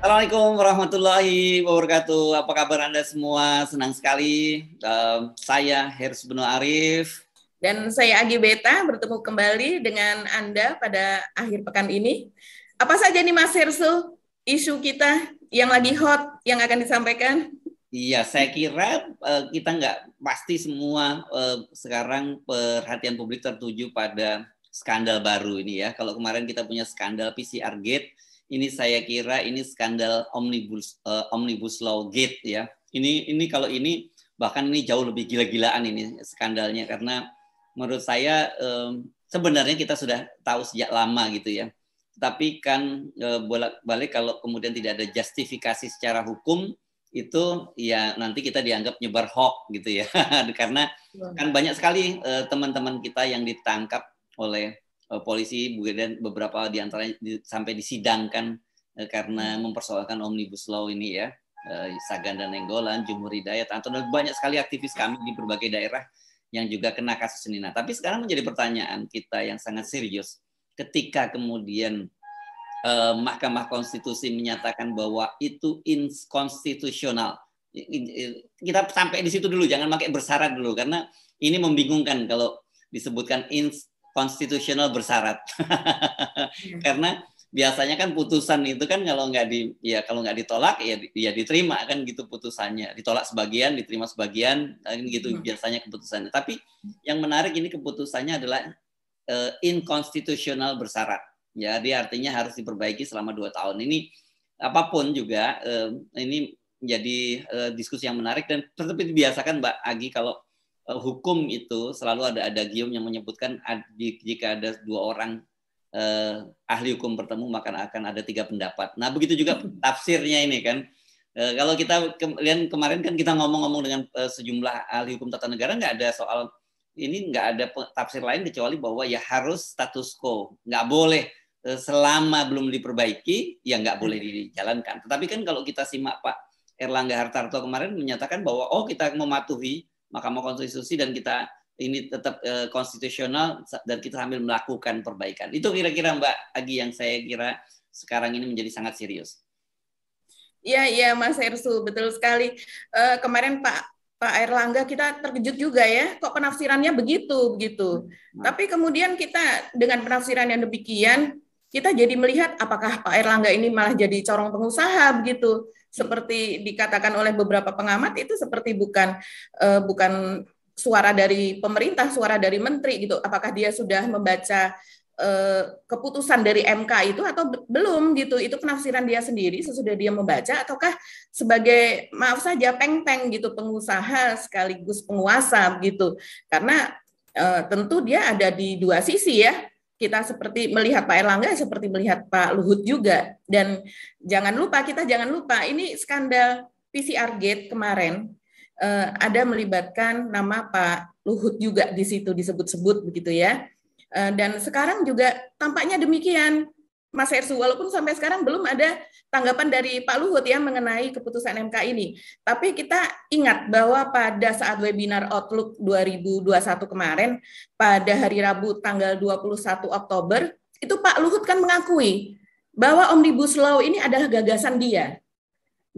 Assalamualaikum warahmatullahi wabarakatuh. Apa kabar Anda semua? Senang sekali. Uh, saya Hersy Beno Arif. Dan saya Agi Beta bertemu kembali dengan Anda pada akhir pekan ini. Apa saja nih Mas Hersu isu kita yang lagi hot yang akan disampaikan? Iya, saya kira uh, kita nggak pasti semua uh, sekarang perhatian publik tertuju pada skandal baru ini ya. Kalau kemarin kita punya skandal PCR Gate, ini saya kira ini skandal omnibus uh, omnibus law gate ya. Ini ini kalau ini bahkan ini jauh lebih gila-gilaan ini skandalnya karena menurut saya um, sebenarnya kita sudah tahu sejak lama gitu ya. Tapi kan uh, bolak-balik kalau kemudian tidak ada justifikasi secara hukum itu ya nanti kita dianggap nyebar hoax gitu ya karena iya. kan banyak sekali eh, teman-teman uh, teman -teman kita yang ditangkap oleh Eh, polisi dan beberapa di antaranya sampai disidangkan eh, karena hmm. mempersoalkan omnibus law ini ya eh, Sagan dan Nenggolan, Jumur Hidayat, Anton dan banyak sekali aktivis kami di berbagai daerah yang juga kena kasus ini. Nah, tapi sekarang menjadi pertanyaan kita yang sangat serius ketika kemudian eh, Mahkamah Konstitusi menyatakan bahwa itu inkonstitusional. Kita sampai di situ dulu, jangan pakai bersyarat dulu karena ini membingungkan kalau disebutkan ins konstitusional bersyarat. Iya. Karena biasanya kan putusan itu kan kalau nggak di ya kalau nggak ditolak ya ya diterima kan gitu putusannya ditolak sebagian diterima sebagian kan gitu hmm. biasanya keputusannya tapi yang menarik ini keputusannya adalah uh, inkonstitusional bersyarat jadi artinya harus diperbaiki selama dua tahun ini apapun juga uh, ini jadi uh, diskusi yang menarik dan tetapi dibiasakan Mbak Agi kalau Eh, hukum itu selalu ada adagium yang menyebutkan jika ada dua orang eh, ahli hukum bertemu maka akan ada tiga pendapat. Nah begitu juga hmm. tafsirnya ini kan. Eh, kalau kita lihat kemarin kan kita ngomong-ngomong dengan eh, sejumlah ahli hukum tata negara nggak ada soal ini nggak ada tafsir lain kecuali bahwa ya harus status quo nggak boleh selama belum diperbaiki ya nggak hmm. boleh dijalankan. Tetapi kan kalau kita simak Pak Erlangga Hartarto kemarin menyatakan bahwa oh kita mematuhi Mahkamah Konstitusi dan kita ini tetap e, konstitusional dan kita sambil melakukan perbaikan. Itu kira-kira Mbak Agi yang saya kira sekarang ini menjadi sangat serius. Iya, iya Mas Ersu, betul sekali. E, kemarin Pak Pak Erlangga kita terkejut juga ya, kok penafsirannya begitu begitu. Hmm. Tapi kemudian kita dengan penafsiran yang demikian, kita jadi melihat apakah Pak Erlangga ini malah jadi corong pengusaha begitu seperti dikatakan oleh beberapa pengamat itu seperti bukan uh, bukan suara dari pemerintah, suara dari menteri gitu. Apakah dia sudah membaca uh, keputusan dari MK itu atau belum gitu? Itu penafsiran dia sendiri sesudah dia membaca ataukah sebagai maaf saja peng-peng gitu pengusaha sekaligus penguasa gitu. Karena uh, tentu dia ada di dua sisi ya kita seperti melihat Pak Erlangga ya seperti melihat Pak Luhut juga dan jangan lupa kita jangan lupa ini skandal PCR Gate kemarin eh, ada melibatkan nama Pak Luhut juga di situ disebut-sebut begitu ya eh, dan sekarang juga tampaknya demikian Mas Hersu, walaupun sampai sekarang belum ada tanggapan dari Pak Luhut ya mengenai keputusan MK ini. Tapi kita ingat bahwa pada saat webinar Outlook 2021 kemarin, pada hari Rabu tanggal 21 Oktober, itu Pak Luhut kan mengakui bahwa Omnibus Law ini adalah gagasan dia.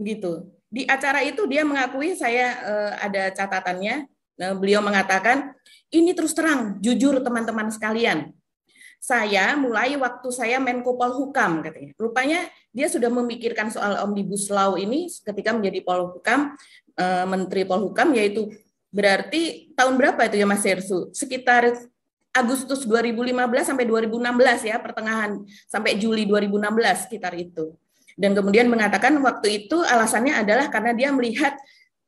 Gitu. Di acara itu dia mengakui, saya eh, ada catatannya, nah, beliau mengatakan, ini terus terang, jujur teman-teman sekalian, saya mulai waktu saya Menko Polhukam katanya. Rupanya dia sudah memikirkan soal Omnibus Law ini ketika menjadi Polhukam, e, Menteri Polhukam yaitu berarti tahun berapa itu ya Mas Hersu? Sekitar Agustus 2015 sampai 2016 ya, pertengahan sampai Juli 2016 sekitar itu. Dan kemudian mengatakan waktu itu alasannya adalah karena dia melihat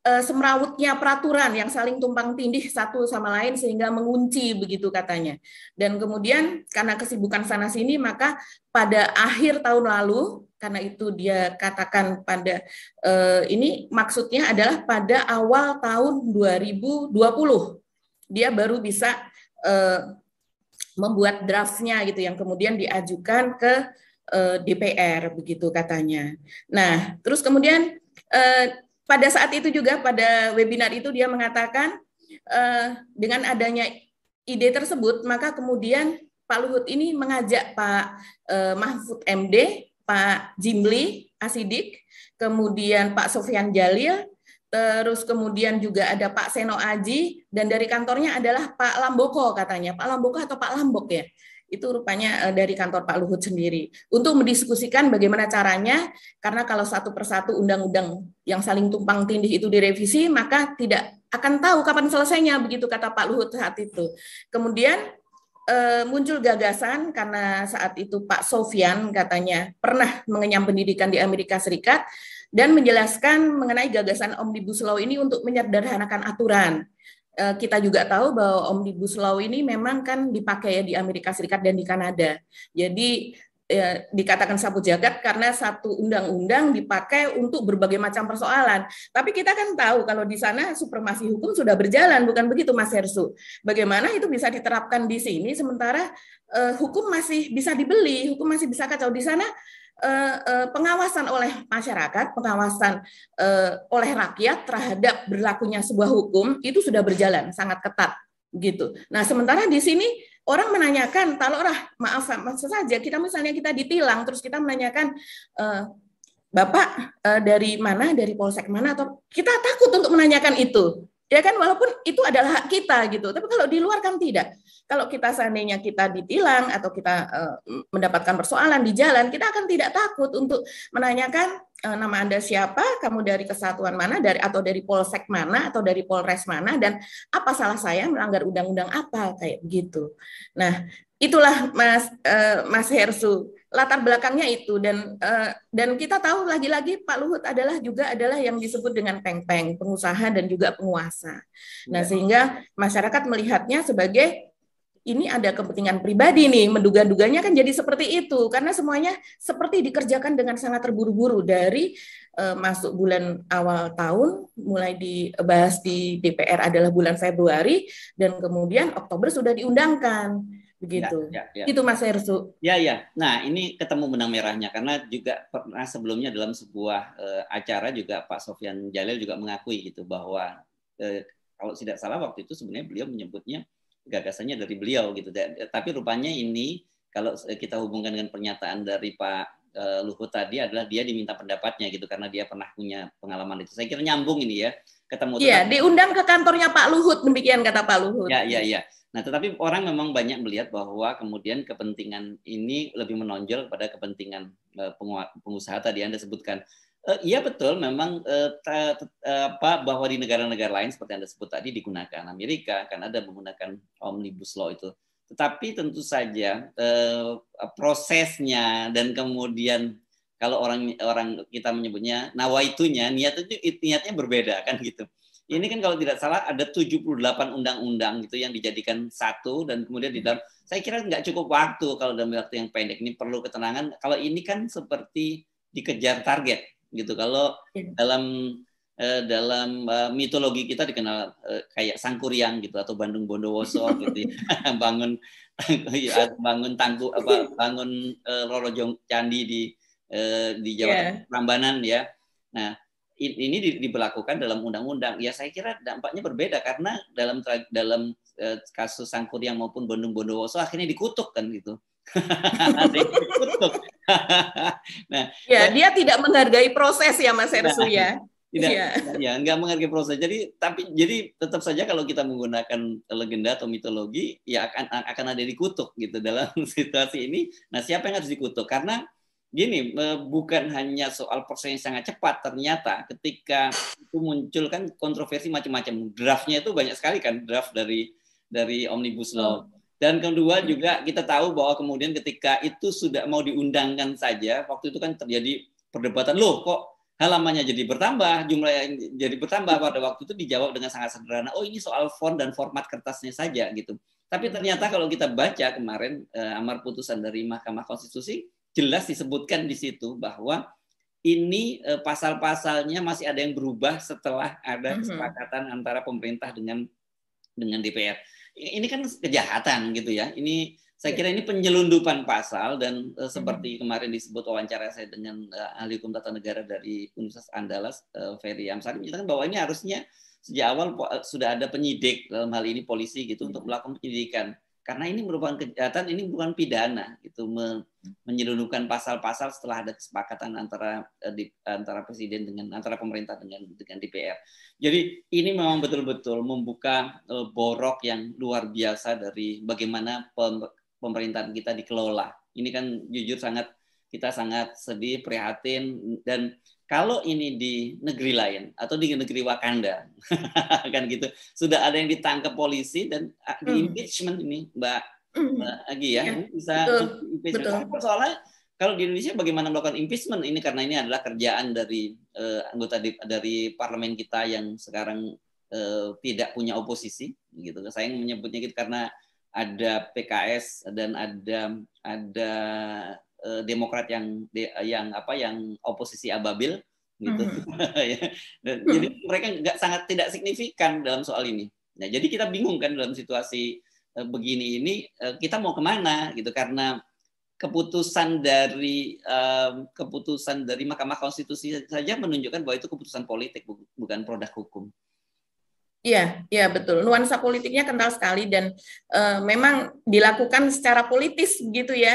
Eh, semrawutnya peraturan yang saling tumpang tindih satu sama lain sehingga mengunci begitu katanya. Dan kemudian karena kesibukan sana sini maka pada akhir tahun lalu karena itu dia katakan pada eh, ini maksudnya adalah pada awal tahun 2020 dia baru bisa eh, membuat draftnya gitu yang kemudian diajukan ke eh, DPR begitu katanya. Nah, terus kemudian eh, pada saat itu juga pada webinar itu dia mengatakan uh, dengan adanya ide tersebut maka kemudian Pak Luhut ini mengajak Pak uh, Mahfud MD, Pak Jimli Asidik, kemudian Pak Sofian Jalil, terus kemudian juga ada Pak Seno Aji dan dari kantornya adalah Pak Lamboko katanya, Pak Lamboko atau Pak Lambok ya itu rupanya eh, dari kantor Pak Luhut sendiri untuk mendiskusikan bagaimana caranya karena kalau satu persatu undang-undang yang saling tumpang tindih itu direvisi maka tidak akan tahu kapan selesainya begitu kata Pak Luhut saat itu. Kemudian eh, muncul gagasan karena saat itu Pak Sofian katanya pernah mengenyam pendidikan di Amerika Serikat dan menjelaskan mengenai gagasan Omnibus Law ini untuk menyederhanakan aturan. Eh, kita juga tahu bahwa omnibus law ini memang kan dipakai ya di Amerika Serikat dan di Kanada. Jadi ya, dikatakan sapu jagat karena satu undang-undang dipakai untuk berbagai macam persoalan. Tapi kita kan tahu kalau di sana supremasi hukum sudah berjalan, bukan begitu Mas Hersu? Bagaimana itu bisa diterapkan di sini sementara eh, hukum masih bisa dibeli, hukum masih bisa kacau di sana? Eh, eh, pengawasan oleh masyarakat, pengawasan eh, oleh rakyat terhadap berlakunya sebuah hukum itu sudah berjalan sangat ketat gitu. Nah, sementara di sini orang menanyakan, kalau maaf maksud saja kita misalnya kita ditilang terus kita menanyakan Bapak dari mana, dari polsek mana atau kita takut untuk menanyakan itu ya kan walaupun itu adalah hak kita gitu tapi kalau di luar kan tidak kalau kita seandainya kita ditilang atau kita e, mendapatkan persoalan di jalan kita akan tidak takut untuk menanyakan e, nama anda siapa kamu dari kesatuan mana dari atau dari polsek mana atau dari polres mana dan apa salah saya melanggar undang-undang apa kayak begitu nah itulah mas e, mas Hersu latar belakangnya itu dan eh, dan kita tahu lagi-lagi Pak Luhut adalah juga adalah yang disebut dengan peng-peng pengusaha dan juga penguasa. Nah iya. sehingga masyarakat melihatnya sebagai ini ada kepentingan pribadi nih menduga-duganya kan jadi seperti itu karena semuanya seperti dikerjakan dengan sangat terburu-buru dari eh, masuk bulan awal tahun mulai dibahas di DPR adalah bulan Februari dan kemudian Oktober sudah diundangkan begitu. Ya, ya, ya. Itu Mas Ersu. Ya ya. Nah ini ketemu benang merahnya karena juga pernah sebelumnya dalam sebuah uh, acara juga Pak Sofian Jalil juga mengakui gitu bahwa uh, kalau tidak salah waktu itu sebenarnya beliau menyebutnya gagasannya dari beliau gitu. Eh, tapi rupanya ini kalau kita hubungkan dengan pernyataan dari Pak Luhut tadi adalah dia diminta pendapatnya gitu karena dia pernah punya pengalaman itu. Saya kira nyambung ini ya ketemu. Iya, diundang ke kantornya Pak Luhut demikian kata Pak Luhut. Iya iya iya. Nah, tetapi orang memang banyak melihat bahwa kemudian kepentingan ini lebih menonjol pada kepentingan eh, pengusaha tadi Anda sebutkan. Eh, iya betul, memang eh, apa bahwa di negara-negara lain seperti yang anda sebut tadi digunakan Amerika, Kanada menggunakan omnibus law itu. Tetapi tentu saja prosesnya dan kemudian kalau orang orang kita menyebutnya nawaitunya, niat itu niatnya berbeda kan gitu. Ini kan kalau tidak salah ada 78 undang-undang gitu yang dijadikan satu dan kemudian di dalam saya kira nggak cukup waktu kalau dalam waktu yang pendek ini perlu ketenangan. Kalau ini kan seperti dikejar target gitu. Kalau iya. dalam eh, dalam eh, mitologi kita dikenal eh, kayak Sangkuriang gitu atau Bandung Bondowoso gitu. Ya. bangun ya, bangun tangku apa bangun Roro Jong Candi di Eh, di Jawa yeah. Iya. Prambanan ya. Nah ini diberlakukan dalam undang-undang. Ya saya kira dampaknya berbeda karena dalam dalam eh, kasus Sangkuriang maupun Bandung Bondowoso akhirnya dikutuk kan gitu. nah, ya, dia tidak menghargai proses ya Mas Ersu ya. Tidak, ya. ya nggak menghargai proses. Jadi tapi jadi tetap saja kalau kita menggunakan legenda atau mitologi ya akan akan ada dikutuk gitu dalam situasi ini. Nah siapa yang harus dikutuk? Karena gini bukan hanya soal yang sangat cepat ternyata ketika itu muncul kan kontroversi macam-macam draftnya itu banyak sekali kan draft dari dari omnibus law dan kedua hmm. juga kita tahu bahwa kemudian ketika itu sudah mau diundangkan saja waktu itu kan terjadi perdebatan loh kok halamannya jadi bertambah jumlah yang jadi bertambah pada waktu itu dijawab dengan sangat sederhana oh ini soal font dan format kertasnya saja gitu tapi hmm. ternyata kalau kita baca kemarin eh, amar putusan dari Mahkamah Konstitusi jelas disebutkan di situ bahwa ini e, pasal-pasalnya masih ada yang berubah setelah ada mm-hmm. kesepakatan antara pemerintah dengan dengan DPR. Ini kan kejahatan gitu ya. Ini saya iya. kira ini penyelundupan pasal dan uh, seperti kemarin disebut wawancara saya dengan uh, ahli hukum tata negara dari Universitas Andalas uh, Ferry Amsari menyatakan bahwa ini harusnya sejak awal sudah ada penyidik dalam hal ini polisi gitu mm-hmm. untuk melakukan penyidikan karena ini merupakan kejahatan ini bukan pidana itu menyelundupkan pasal-pasal setelah ada kesepakatan antara eh, antara presiden dengan antara pemerintah dengan dengan DPR jadi ini memang betul-betul membuka eh, borok yang luar biasa dari bagaimana pemerintahan kita dikelola ini kan jujur sangat kita sangat sedih prihatin dan kalau ini di negeri lain atau di negeri Wakanda kan gitu sudah ada yang ditangkap polisi dan ah, di hmm. impeachment ini Mbak mm. Mbak Agi ya, ya bisa impeachment betul. soalnya kalau di Indonesia bagaimana melakukan impeachment ini karena ini adalah kerjaan dari uh, anggota di, dari parlemen kita yang sekarang eh, tidak punya oposisi gitu saya menyebutnya gitu karena ada PKS dan ada ada Eh, Demokrat yang eh, yang apa yang oposisi ababil gitu. mm jadi mereka nggak sangat tidak signifikan dalam soal ini. Nah, jadi kita bingung kan dalam situasi eh, begini ini kita mau kemana gitu karena keputusan dari um, keputusan dari Mahkamah Konstitusi saja menunjukkan bahwa itu keputusan politik bukan produk hukum. Iya, iya betul. Nuansa politiknya kental sekali dan uh, memang dilakukan secara politis gitu ya.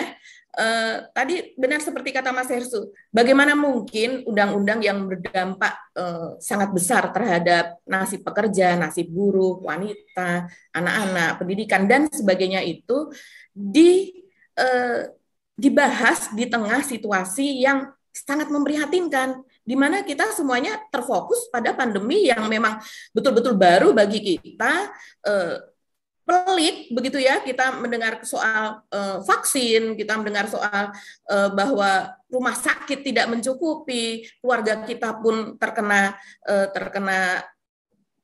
Eh, tadi benar seperti kata Mas Hersu, bagaimana mungkin undang-undang yang berdampak uh, sangat besar terhadap nasib pekerja, nasib buruh, wanita, anak-anak, pendidikan dan sebagainya itu di uh, dibahas di tengah situasi yang sangat memprihatinkan di mana kita semuanya terfokus pada pandemi yang memang betul-betul baru bagi kita pelik begitu ya kita mendengar soal uh, vaksin, kita mendengar soal uh, bahwa rumah sakit tidak mencukupi, keluarga kita pun terkena uh, terkena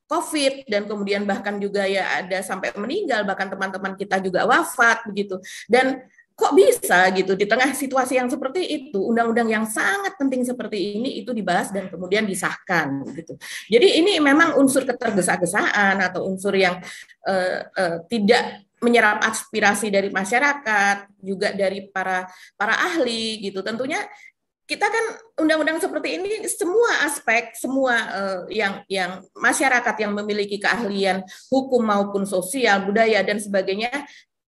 COVID dan kemudian bahkan juga ya ada sampai meninggal bahkan teman-teman kita juga wafat begitu dan kok bisa gitu di tengah situasi yang seperti itu undang-undang yang sangat penting seperti ini itu dibahas dan kemudian disahkan gitu. Jadi ini memang unsur ketergesa-gesaan atau unsur yang uh, uh, tidak menyerap aspirasi dari masyarakat juga dari para para ahli gitu. Tentunya kita kan undang-undang seperti ini semua aspek semua uh, yang yang masyarakat yang memiliki keahlian hukum maupun sosial budaya dan sebagainya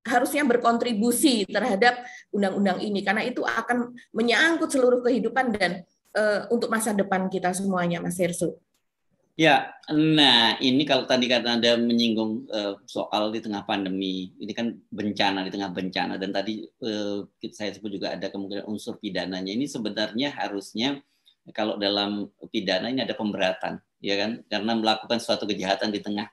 harusnya berkontribusi terhadap undang-undang ini karena itu akan menyangkut seluruh kehidupan dan uh, untuk masa depan kita semuanya, Mas Hersu. Ya, nah ini kalau tadi kata Anda menyinggung uh, soal di tengah pandemi, ini kan bencana di tengah bencana dan tadi uh, saya sebut juga ada kemungkinan unsur pidananya. Ini sebenarnya harusnya kalau dalam pidana ini ada pemberatan, ya kan? Karena melakukan suatu kejahatan di tengah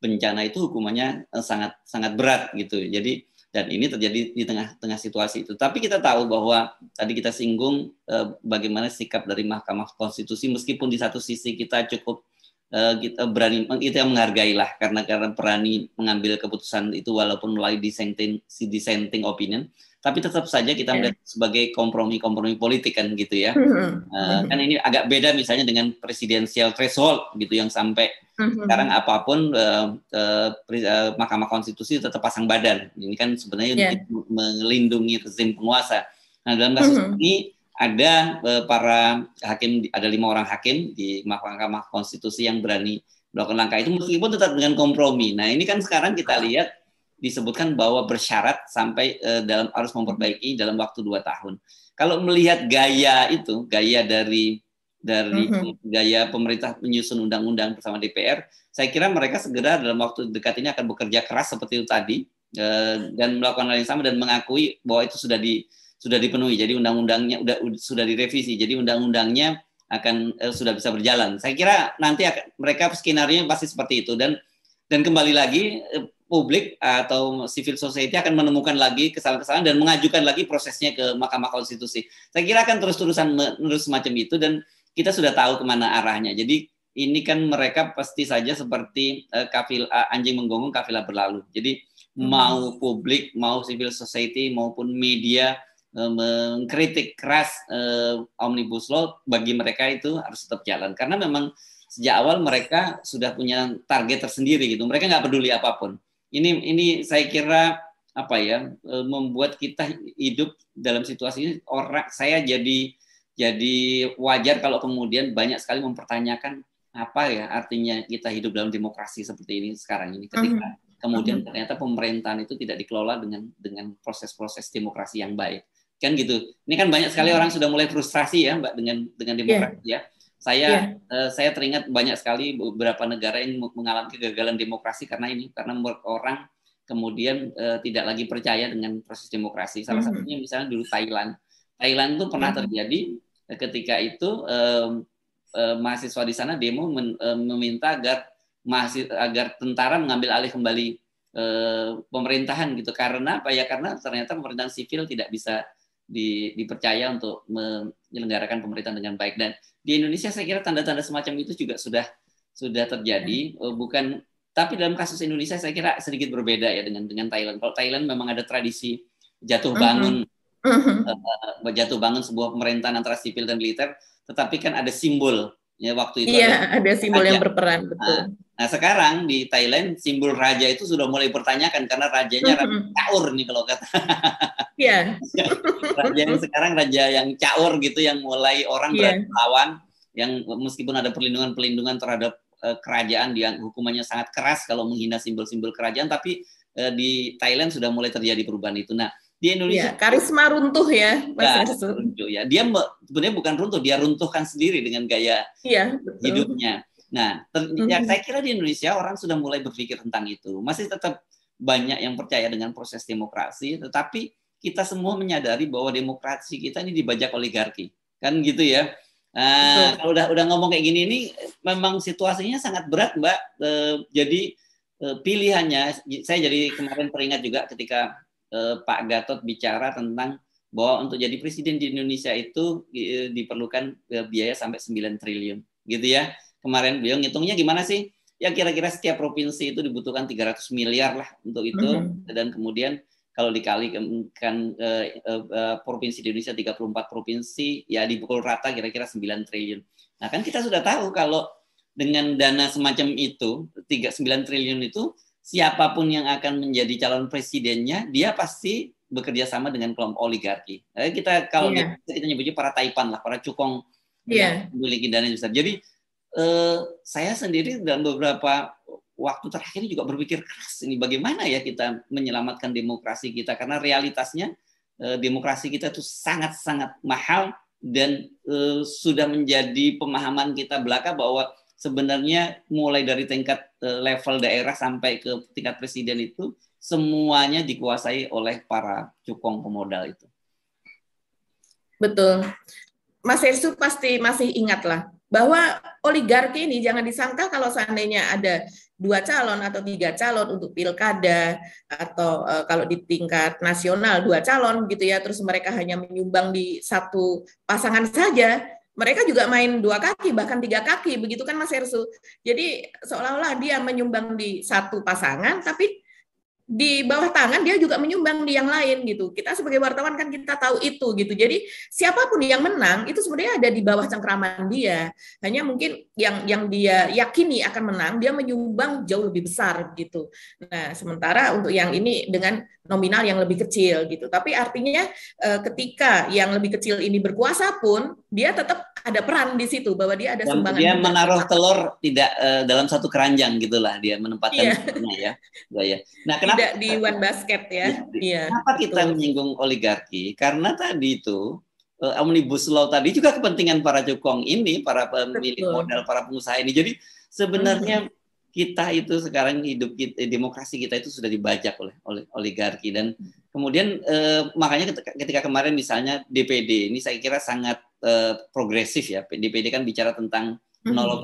bencana itu hukumannya eh, sangat sangat berat gitu. Jadi dan ini terjadi di tengah-tengah situasi itu. Tapi kita tahu bahwa tadi kita singgung eh, bagaimana sikap dari Mahkamah Konstitusi meskipun di satu sisi kita cukup eh, kita eh, berani eh, itu yang menghargailah karena karena berani mengambil keputusan itu walaupun mulai dissenting dissenting opinion tapi tetap saja kita iya. melihat sebagai kompromi-kompromi politik kan gitu ya. Uh, kan ini agak beda misalnya dengan presidensial threshold gitu yang sampai hmm. sekarang apapun uh, uh, uh, Mahkamah Konstitusi tetap pasang badan. Ini kan sebenarnya yeah. melindungi rezim penguasa. Nah dalam kasus ini ada uh, para hakim, ada lima orang hakim di Mahkamah Konstitusi yang berani melakukan langkah itu meskipun tetap dengan kompromi. Nah ini kan sekarang kita ah. lihat disebutkan bahwa bersyarat sampai uh, dalam harus memperbaiki dalam waktu dua tahun. Kalau melihat gaya itu, gaya dari dari mm-hmm. gaya pemerintah menyusun undang-undang bersama DPR, saya kira mereka segera dalam waktu dekat ini akan bekerja keras seperti itu tadi uh, dan melakukan hal yang sama dan mengakui bahwa itu sudah di sudah dipenuhi. Jadi undang-undangnya sudah sudah direvisi. Jadi undang-undangnya akan uh, sudah bisa berjalan. Saya kira nanti akan, mereka skenario pasti seperti itu dan dan kembali lagi publik atau civil society akan menemukan lagi kesalahan-kesalahan dan mengajukan lagi prosesnya ke Mahkamah Konstitusi. Saya kira akan terus-terusan menerus semacam itu dan kita sudah tahu kemana arahnya. Jadi ini kan mereka pasti saja seperti uh, kafil uh, anjing menggonggong kafilah berlalu. Jadi hmm. mau publik, mau civil society maupun media eh, mengkritik keras uh, omnibus law bagi mereka itu harus tetap jalan karena memang sejak awal mereka sudah punya target tersendiri gitu. Mereka nggak peduli apapun ini ini saya kira apa ya e, membuat kita hidup dalam situasi ini orang saya jadi jadi wajar kalau kemudian banyak sekali mempertanyakan apa ya artinya kita hidup dalam demokrasi seperti ini sekarang ini ketika mm-hmm. kemudian mm-hmm. ternyata pemerintahan itu tidak dikelola dengan dengan proses-proses demokrasi yang baik kan gitu ini kan banyak sekali mm-hmm. orang sudah mulai frustrasi ya mbak dengan dengan iya. demokrasi yeah. ya saya yeah. Iya. uh, saya teringat banyak sekali beberapa negara yang mengalami kegagalan demokrasi karena ini karena orang kemudian uh, tidak lagi percaya dengan proses demokrasi. Salah hmm. satunya misalnya dulu Thailand. Thailand itu pernah hmm. terjadi eh, ketika itu um, uh, mahasiswa di sana demo men, uh, meminta agar mahasiswa agar tentara mengambil alih kembali uh, pemerintahan gitu karena apa ya karena ternyata pemerintahan sipil tidak bisa di, dipercaya untuk menyelenggarakan pemerintahan dengan baik dan di Indonesia saya kira tanda-tanda semacam itu juga sudah sudah terjadi ya. eh, bukan tapi dalam kasus Indonesia saya kira sedikit berbeda ya dengan dengan Thailand kalau Thailand memang ada tradisi jatuh uh-huh. bangun hmm. Uh, jatuh bangun sebuah pemerintahan antara sipil dan militer tetapi kan ada simbol ya waktu itu iya ada, ada simbol ada, yang berperan betul ah, Nah sekarang di Thailand simbol raja itu sudah mulai pertanyakan karena rajanya raja caur nih kalau kata. Iya. Yeah. raja yang sekarang raja yang caur gitu yang mulai orang yeah. berlawan yang meskipun ada perlindungan-perlindungan terhadap uh, kerajaan yang hukumannya sangat keras kalau menghina simbol-simbol kerajaan tapi uh, di Thailand sudah mulai terjadi perubahan itu. Nah di Indonesia ya, karisma runtuh ya mas iya, runtuh ya dia sebenarnya bukan runtuh dia runtuhkan sendiri dengan gaya ya, hidupnya Nah, ya, mm-hmm. saya kira di Indonesia orang sudah mulai berpikir tentang itu. Masih tetap banyak yang percaya dengan proses demokrasi, tetapi kita semua menyadari bahwa demokrasi kita ini dibajak oligarki, kan gitu ya. Nah, kalau udah udah ngomong kayak gini ini memang situasinya sangat berat, Mbak. E, jadi e, pilihannya saya jadi kemarin peringat juga ketika e, Pak Gatot bicara tentang bahwa untuk jadi presiden di Indonesia itu e, diperlukan biaya sampai 9 triliun, gitu ya kemarin beliau ngitungnya gimana sih? Ya kira-kira setiap provinsi itu dibutuhkan 300 miliar lah untuk itu mm -hmm. dan kemudian kalau dikali kan eh, eh, eh, provinsi di Indonesia 34 provinsi ya dipukul rata kira-kira 9 triliun. Nah, kan kita sudah tahu kalau dengan dana semacam itu 39 triliun itu siapapun yang akan menjadi calon presidennya dia pasti bekerja sama dengan kelompok oligarki. Nah, kita kalau yeah. kita, kita nyebutnya para taipan lah, para cukong yeah. memiliki dana besar. Jadi eh, saya sendiri dalam beberapa waktu terakhir juga berpikir keras ini bagaimana ya kita menyelamatkan demokrasi kita karena realitasnya eh, demokrasi kita itu sangat-sangat mahal dan eh, sudah menjadi pemahaman kita belaka bahwa sebenarnya mulai dari tingkat eh, level daerah sampai ke tingkat presiden itu semuanya dikuasai oleh para cukong pemodal itu. Betul. Mas Ersu pasti masih ingat lah bahwa oligarki ini jangan disangka kalau seandainya ada dua calon atau tiga calon untuk pilkada atau e, kalau di tingkat nasional dua calon gitu ya terus mereka hanya menyumbang di satu pasangan saja mereka juga main dua kaki bahkan tiga kaki begitu kan Mas Ersu jadi seolah-olah dia menyumbang di satu pasangan tapi di bawah tangan dia juga menyumbang di yang lain gitu. Kita sebagai wartawan kan kita tahu itu gitu. Jadi siapapun yang menang itu sebenarnya ada di bawah cengkraman dia. Hanya mungkin yang yang dia yakini akan menang dia menyumbang jauh lebih besar gitu. Nah, sementara untuk yang ini dengan nominal yang lebih kecil gitu. Tapi artinya eh, ketika yang lebih kecil ini berkuasa pun dia tetap ada peran di situ bahwa dia ada sembangan. Dia menaruh telur tidak uh, dalam satu keranjang gitulah dia menempatkan yeah. telurnya ya. Nah, ya. Nah, kenapa tidak di one basket ya? Iya. Yeah. Kenapa betul. kita menyinggung oligarki? Karena tadi itu uh, omnibus law tadi juga kepentingan para cukong ini, para pemilik betul. modal, para pengusaha ini. Jadi sebenarnya hmm kita itu sekarang hidup kita, eh, demokrasi kita itu sudah dibajak oleh oleh oligarki dan mm. kemudian uh, makanya ketika, ketika kemarin misalnya DPD ini saya kira sangat Eh, progresif ya. DPD kan bicara tentang 0% hmm. uh,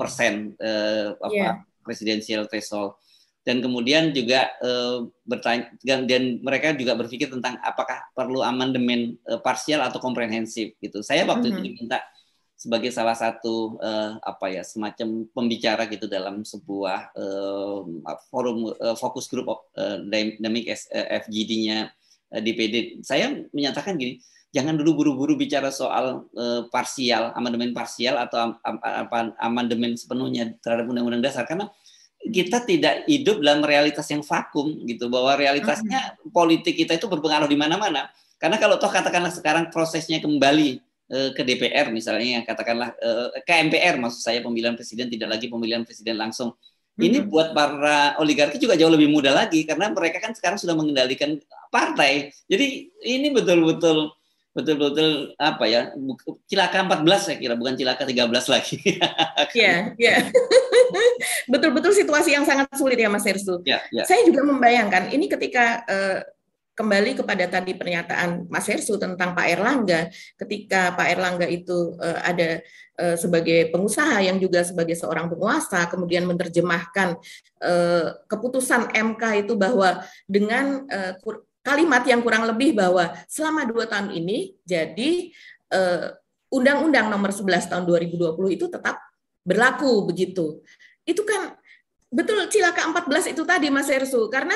eh, apa yeah. presidensial threshold. Dan kemudian juga uh, bertanya dan mereka juga berpikir tentang apakah perlu amandemen uh, parsial atau komprehensif gitu. Saya waktu mm -hmm. itu diminta sebagai salah satu uh, apa ya semacam pembicara gitu dalam sebuah uh, forum uh, fokus grup uh, dynamic FGD-nya uh, DPD. Saya menyatakan gini, jangan dulu buru-buru bicara soal uh, parsial, amandemen parsial atau am, amandemen sepenuhnya terhadap undang-undang dasar karena kita tidak hidup dalam realitas yang vakum gitu bahwa realitasnya hmm. politik kita itu berpengaruh di mana-mana. Karena kalau toh katakanlah sekarang prosesnya kembali eh, ke DPR misalnya ya, katakanlah eh, ke MPR maksud saya pemilihan presiden tidak lagi pemilihan presiden langsung. Ini hmm. buat para oligarki juga jauh lebih mudah lagi karena mereka kan sekarang sudah mengendalikan partai. Jadi ini betul-betul betul-betul apa ya cilaka 14 saya kira bukan cilaka 13 lagi. Iya, iya. Betul-betul situasi yang sangat sulit ya Mas Hersu. Yeah, yeah. Saya juga membayangkan ini ketika uh, kembali kepada tadi pernyataan Mas Hersu tentang Pak Erlangga ketika Pak Erlangga itu uh, ada uh, sebagai pengusaha yang juga sebagai seorang penguasa kemudian menerjemahkan uh, keputusan MK itu bahwa dengan uh, kalimat yang kurang lebih bahwa selama dua tahun ini jadi eh, Undang-Undang Nomor 11 Tahun 2020 itu tetap berlaku begitu. Itu kan betul cilaka 14 itu tadi Mas Ersu karena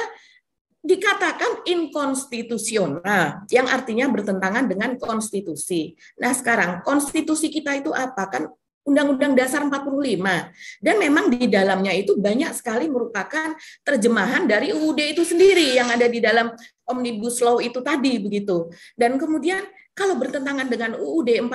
dikatakan inkonstitusional yang artinya bertentangan dengan konstitusi. Nah, sekarang konstitusi kita itu apa? Kan Undang-Undang Dasar 45 dan memang di dalamnya itu banyak sekali merupakan terjemahan dari UUD itu sendiri yang ada di dalam omnibus law itu tadi begitu. Dan kemudian kalau bertentangan dengan UUD 45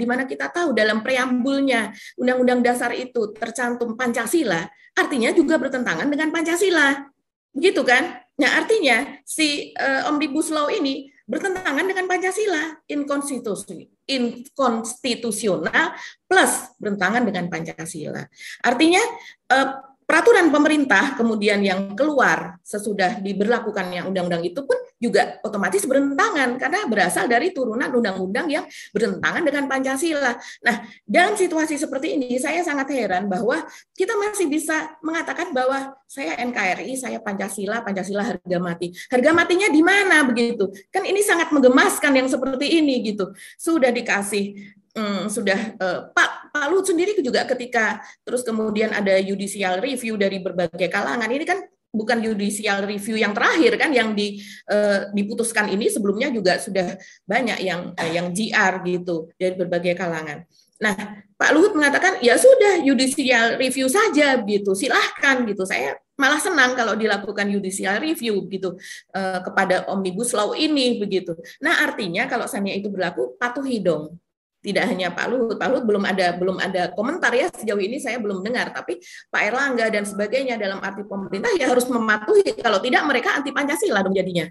di mana kita tahu dalam preambulnya Undang-Undang Dasar itu tercantum Pancasila, artinya juga bertentangan dengan Pancasila. Begitu kan? Nah, artinya si uh, omnibus law ini bertentangan dengan Pancasila, inkonstitusi, inkonstitusional plus bertentangan dengan Pancasila. Artinya eh, peraturan pemerintah kemudian yang keluar sesudah diberlakukannya undang-undang itu pun juga otomatis berentangan karena berasal dari turunan undang-undang yang berentangan dengan Pancasila. Nah, dalam situasi seperti ini saya sangat heran bahwa kita masih bisa mengatakan bahwa saya NKRI, saya Pancasila, Pancasila harga mati. Harga matinya di mana begitu? Kan ini sangat menggemaskan yang seperti ini gitu. Sudah dikasih hmm, sudah eh, Pak Pak Luhut sendiri juga ketika terus kemudian ada judicial review dari berbagai kalangan ini kan bukan judicial review yang terakhir kan yang di, uh, diputuskan ini sebelumnya juga sudah banyak yang uh, yang GR gitu dari berbagai kalangan. Nah, Pak Luhut mengatakan ya sudah judicial review saja gitu, silahkan gitu. Saya malah senang kalau dilakukan judicial review gitu uh, kepada omnibus law ini begitu. Nah artinya kalau saya itu berlaku patuhi dong tidak hanya Pak Luhut, Pak Luhut belum ada belum ada komentar ya sejauh ini saya belum dengar, tapi Pak Erlangga dan sebagainya dalam arti pemerintah ya harus mematuhi kalau tidak mereka anti Pancasila dong jadinya.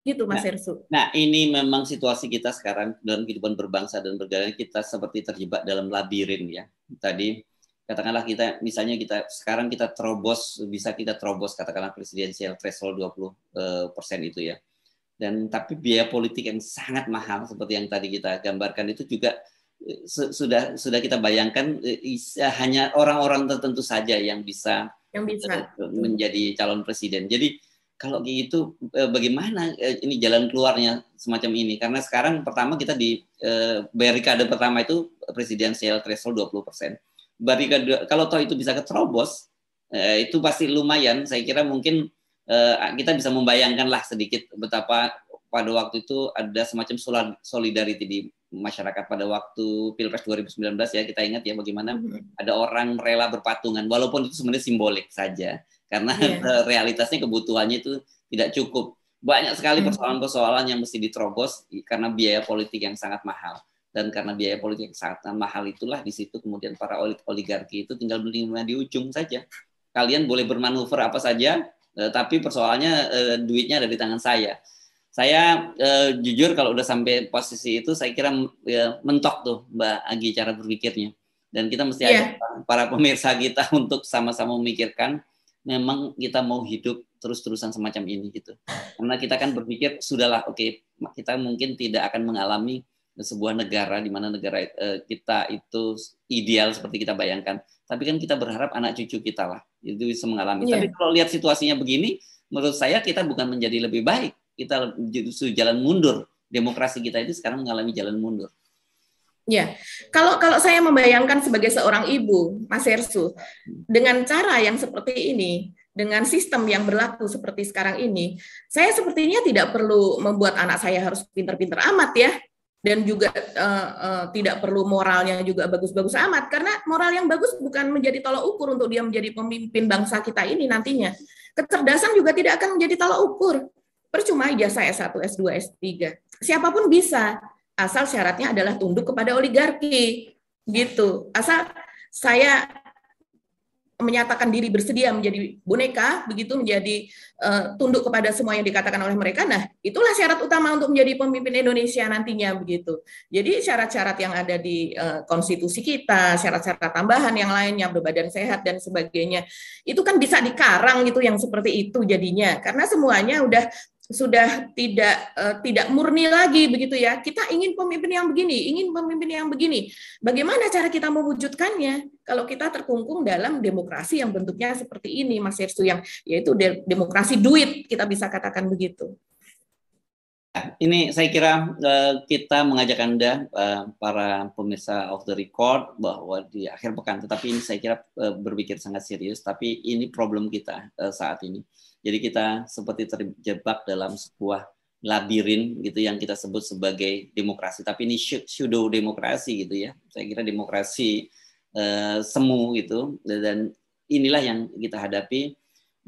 Gitu Mas nah, Ersu. Nah, ini memang situasi kita sekarang dalam kehidupan berbangsa dan bernegara kita seperti terjebak dalam labirin ya. Tadi katakanlah kita misalnya kita sekarang kita terobos bisa kita terobos katakanlah presidensial threshold 20% eh, itu ya dan tapi biaya politik yang sangat mahal seperti yang tadi kita gambarkan itu juga eh, sudah sudah kita bayangkan eh, eh, hanya orang-orang tertentu saja yang bisa, yang bisa menjadi calon presiden. Jadi kalau gitu bagaimana ini jalan keluarnya semacam ini? Karena sekarang pertama kita di barikade pertama itu presidensial threshold 20%. Barikade kalau toh itu bisa keterobos itu pasti lumayan saya kira mungkin Eh, kita bisa membayangkanlah sedikit betapa pada waktu itu ada semacam solidarity di masyarakat pada waktu Pilpres 2019 ya kita ingat ya bagaimana mm-hmm. ada orang rela berpatungan walaupun itu sebenarnya simbolik saja karena yeah. realitasnya kebutuhannya itu tidak cukup banyak sekali mm-hmm. persoalan-persoalan yang mesti diterobos karena biaya politik yang sangat mahal dan karena biaya politik yang sangat mahal itulah di situ kemudian para oligarki itu tinggal beli di ujung saja kalian boleh bermanuver apa saja Eh, tapi persoalannya eh, duitnya ada di tangan saya saya eh, jujur kalau udah sampai posisi itu saya kira ya, mentok tuh Mbak Agi cara berpikirnya dan kita mesti yeah. ajak para pemirsa kita untuk sama-sama memikirkan memang kita mau hidup terus-terusan semacam ini gitu karena kita kan berpikir sudahlah oke okay, kita mungkin tidak akan mengalami sebuah negara di mana negara eh, kita itu ideal seperti kita bayangkan. Tapi kan kita berharap anak cucu kita lah itu bisa mengalami. Yeah. Tapi kalau lihat situasinya begini, menurut saya kita bukan menjadi lebih baik, kita justru jalan mundur. Demokrasi kita itu sekarang mengalami jalan mundur. Ya, kalau kalau saya membayangkan sebagai seorang ibu, Mas Ersu, dengan cara yang seperti ini, dengan sistem yang berlaku seperti sekarang ini, saya sepertinya tidak perlu membuat anak saya harus pinter-pinter amat ya, dan juga uh, uh, tidak perlu moralnya juga bagus-bagus amat karena moral yang bagus bukan menjadi tolak ukur untuk dia menjadi pemimpin bangsa kita ini nantinya kecerdasan juga tidak akan menjadi tolak ukur percuma ijazah S1 S2 S3 siapapun bisa asal syaratnya adalah tunduk kepada oligarki gitu asal saya menyatakan diri bersedia menjadi boneka, begitu menjadi uh, tunduk kepada semua yang dikatakan oleh mereka. Nah, itulah syarat utama untuk menjadi pemimpin Indonesia nantinya begitu. Jadi syarat-syarat yang ada di uh, konstitusi kita, syarat-syarat tambahan yang lainnya berbadan sehat dan sebagainya, itu kan bisa dikarang gitu yang seperti itu jadinya. Karena semuanya udah sudah tidak uh, tidak murni lagi begitu ya. Kita ingin pemimpin yang begini, ingin pemimpin yang begini. Bagaimana cara kita mewujudkannya kalau kita terkungkung dalam demokrasi yang bentuknya seperti ini Mas Hersu yang yaitu de demokrasi duit kita bisa katakan begitu. Ya, ini saya kira uh, kita mengajak Anda uh, para pemirsa of the record bahwa di akhir pekan tetapi ini saya kira uh, berpikir sangat serius tapi ini problem kita uh, saat ini. Jadi kita seperti terjebak dalam sebuah labirin gitu yang kita sebut sebagai demokrasi. Tapi ini pseudo demokrasi gitu ya. Saya kira demokrasi eh, semu gitu dan inilah yang kita hadapi.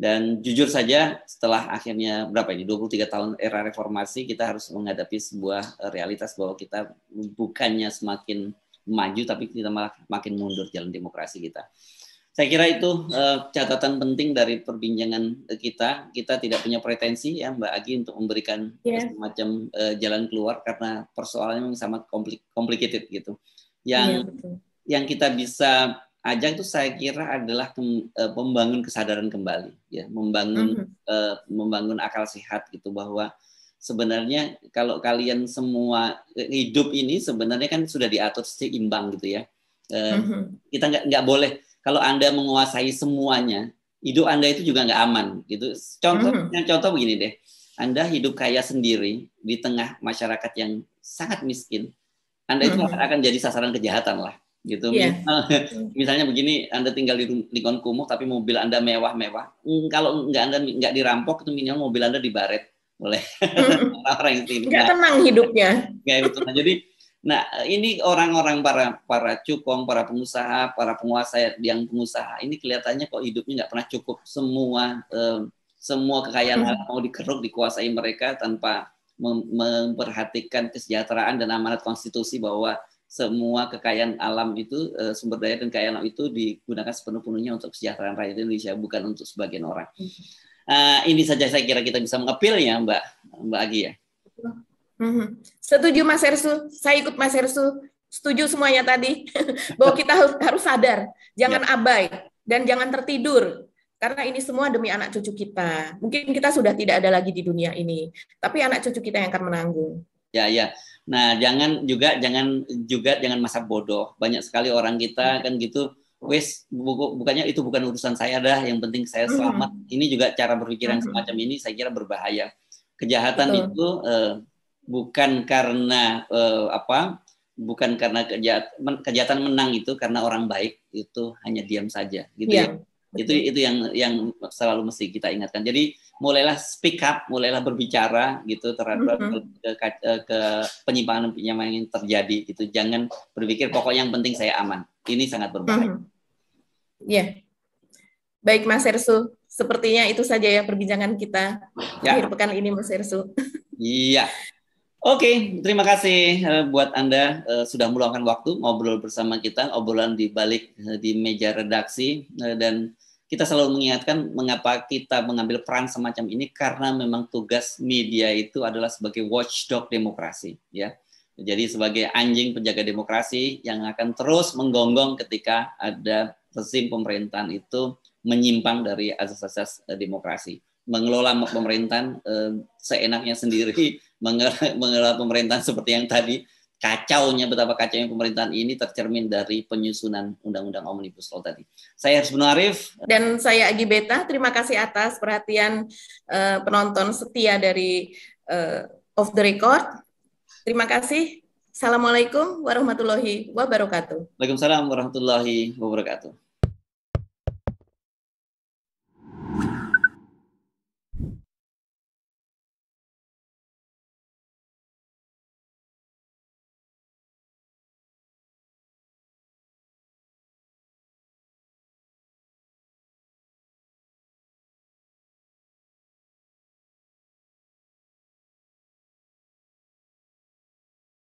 Dan jujur saja setelah akhirnya berapa ini 23 tahun era reformasi kita harus menghadapi sebuah eh, realitas bahwa kita bukannya semakin maju tapi kita malah makin mundur jalan demokrasi kita. Saya kira itu uh, catatan penting dari perbincangan eh, kita. Kita tidak punya pretensi ya Mbak Agi untuk memberikan yeah. semacam uh, jalan keluar karena persoalannya memang sangat komplik complicated gitu. Yang yeah, iya, yang kita bisa ajak itu saya kira adalah ke, uh, membangun kesadaran kembali ya, membangun mm -hmm. uh, membangun akal sehat gitu bahwa sebenarnya kalau kalian semua hidup ini sebenarnya kan sudah diatur seimbang gitu ya. Uh, mm -hmm. Kita nggak nggak boleh kalau Anda menguasai semuanya, hidup Anda itu juga nggak aman gitu. Contoh hmm. contoh begini deh. Anda hidup kaya sendiri di tengah masyarakat yang sangat miskin, Anda itu hmm. akan jadi sasaran kejahatan lah gitu. Yeah. Misalnya begini, Anda tinggal di lingkungan Kumuh tapi mobil Anda mewah-mewah. Hmm, kalau nggak Anda nggak dirampok itu minimal mobil Anda dibaret oleh hmm. orang-orang yang tidak. Nggak tenang hidupnya. Nggak nah, Jadi Nah, ini orang-orang para para cukong, para pengusaha, para penguasa yang pengusaha ini kelihatannya kok hidupnya nggak pernah cukup. Semua eh, semua kekayaan hmm. mau dikeruk, dikuasai mereka tanpa memperhatikan kesejahteraan dan amanat konstitusi bahwa semua kekayaan alam itu eh, sumber daya dan kekayaan alam itu digunakan sepenuh-penuhnya untuk kesejahteraan rakyat Indonesia bukan untuk sebagian orang. Uh, ini saja saya kira kita bisa ya Mbak Mbak Agi ya. Mhm. Setuju Mas Ersu, saya ikut Mas Ersu. Setuju semuanya tadi bahwa kita harus sadar, jangan ya. abai dan jangan tertidur karena ini semua demi anak cucu kita. Mungkin kita sudah tidak ada lagi di dunia ini, tapi anak cucu kita yang akan menanggung. Ya, ya. Nah, jangan juga jangan juga jangan masa bodoh. Banyak sekali orang kita hmm. kan gitu wes buku, bukannya itu bukan urusan saya dah yang penting saya hmm. selamat -hmm. ini juga cara berpikiran -hmm. semacam ini saya kira berbahaya kejahatan Betul. itu eh, bukan karena uh, apa bukan karena kejahatan, kejahatan menang itu karena orang baik itu hanya diam saja gitu yeah. ya itu itu yang yang selalu mesti kita ingatkan jadi mulailah speak up mulailah berbicara gitu terhadap mm-hmm. ke, ke, eh, ke penyimpangan penyimpangan yang terjadi gitu jangan berpikir pokok yang penting saya aman ini sangat berbahaya mm-hmm. ya yeah. baik mas Ersu sepertinya itu saja ya perbincangan kita yeah. akhir pekan ini mas Ersu iya yeah. Oke, okay, terima kasih eh, buat Anda eh, sudah meluangkan waktu ngobrol bersama kita, obrolan di balik eh, di meja redaksi dan kita selalu mengingatkan mengapa kita mengambil peran semacam ini karena memang tugas media itu adalah sebagai watchdog demokrasi ya. Jadi sebagai anjing penjaga demokrasi yang akan terus menggonggong ketika ada rezim pemerintahan itu menyimpang dari asas-asas demokrasi mengelola pemerintahan seenaknya sendiri mengelola, pemerintahan seperti yang tadi kacaunya betapa kacaunya pemerintahan ini tercermin dari penyusunan undang-undang omnibus law tadi. Saya harus Arif dan saya Agi Beta. Terima kasih atas perhatian uh, penonton setia dari uh, Off the Record. Terima kasih. Assalamualaikum warahmatullahi wabarakatuh. Waalaikumsalam warahmatullahi wabarakatuh.